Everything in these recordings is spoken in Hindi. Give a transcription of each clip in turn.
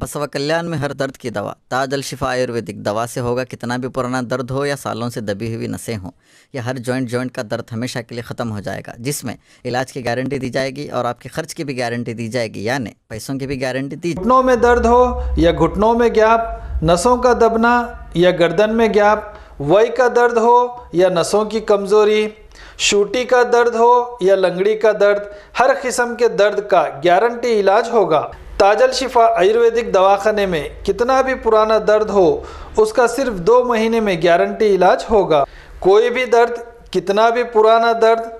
बसवा कल्याण में हर दर्द की दवा ताजल शिफा आयुर्वेदिक दवा से होगा कितना भी पुराना दर्द हो या सालों से दबी हुई नसें हों या हर जॉइंट जॉइंट का दर्द हमेशा के लिए ख़त्म हो जाएगा जिसमें इलाज की गारंटी दी जाएगी और आपके खर्च की भी गारंटी दी जाएगी यानी पैसों की भी गारंटी दी घुटनों में दर्द हो या घुटनों में गैप नसों का दबना या गर्दन में गैप वही का दर्द हो या नसों की कमज़ोरी शूटी का दर्द हो या लंगड़ी का दर्द हर किस्म के दर्द का गारंटी इलाज होगा ताजल शिफा आयुर्वेदिक दवाखाने में कितना भी पुराना दर्द हो उसका सिर्फ दो महीने में गारंटी इलाज होगा कोई भी दर्द कितना भी पुराना दर्द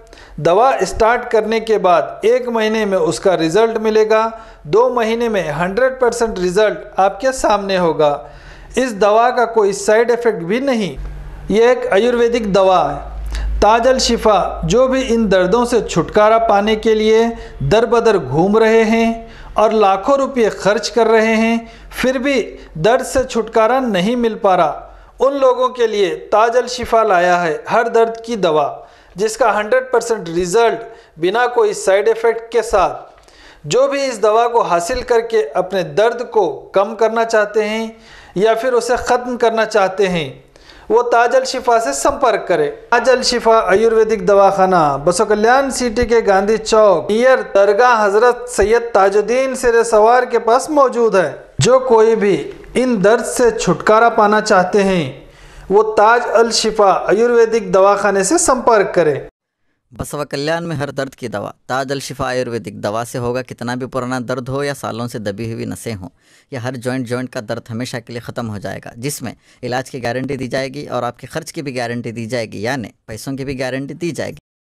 दवा स्टार्ट करने के बाद एक महीने में उसका रिज़ल्ट मिलेगा दो महीने में 100 परसेंट रिज़ल्ट आपके सामने होगा इस दवा का कोई साइड इफ़ेक्ट भी नहीं यह एक आयुर्वेदिक दवा है ताजल शिफा जो भी इन दर्दों से छुटकारा पाने के लिए दर बदर घूम रहे हैं और लाखों रुपये खर्च कर रहे हैं फिर भी दर्द से छुटकारा नहीं मिल पा रहा उन लोगों के लिए ताजल शिफा लाया है हर दर्द की दवा जिसका 100 परसेंट रिज़ल्ट बिना कोई साइड इफ़ेक्ट के साथ जो भी इस दवा को हासिल करके अपने दर्द को कम करना चाहते हैं या फिर उसे ख़त्म करना चाहते हैं वो ताजल शिफा से संपर्क करें ताजल शिफा आयुर्वेदिक दवाखाना बसो कल्याण सिटी के गांधी चौक नियर दरगाह हजरत सैयद ताजुद्दीन सिरे सवार के पास मौजूद है जो कोई भी इन दर्द से छुटकारा पाना चाहते हैं वो ताज अल शिफा आयुर्वेदिक दवाखाने से संपर्क करें बसवा कल्याण में हर दर्द की दवा ताजल शिफा आयुर्वेदिक दवा से होगा कितना भी पुराना दर्द हो या सालों से दबी हुई नसें हों या हर जॉइंट जॉइंट का दर्द हमेशा के लिए ख़त्म हो जाएगा जिसमें इलाज की गारंटी दी जाएगी और आपके खर्च की भी गारंटी दी जाएगी यानी पैसों की भी गारंटी दी जाएगी